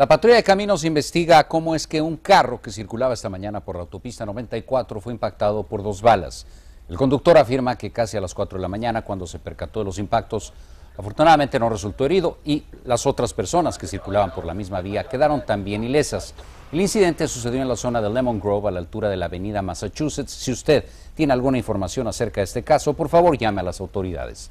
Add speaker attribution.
Speaker 1: La patrulla de caminos investiga cómo es que un carro que circulaba esta mañana por la autopista 94 fue impactado por dos balas. El conductor afirma que casi a las 4 de la mañana, cuando se percató de los impactos, afortunadamente no resultó herido y las otras personas que circulaban por la misma vía quedaron también ilesas. El incidente sucedió en la zona de Lemon Grove, a la altura de la avenida Massachusetts. Si usted tiene alguna información acerca de este caso, por favor llame a las autoridades.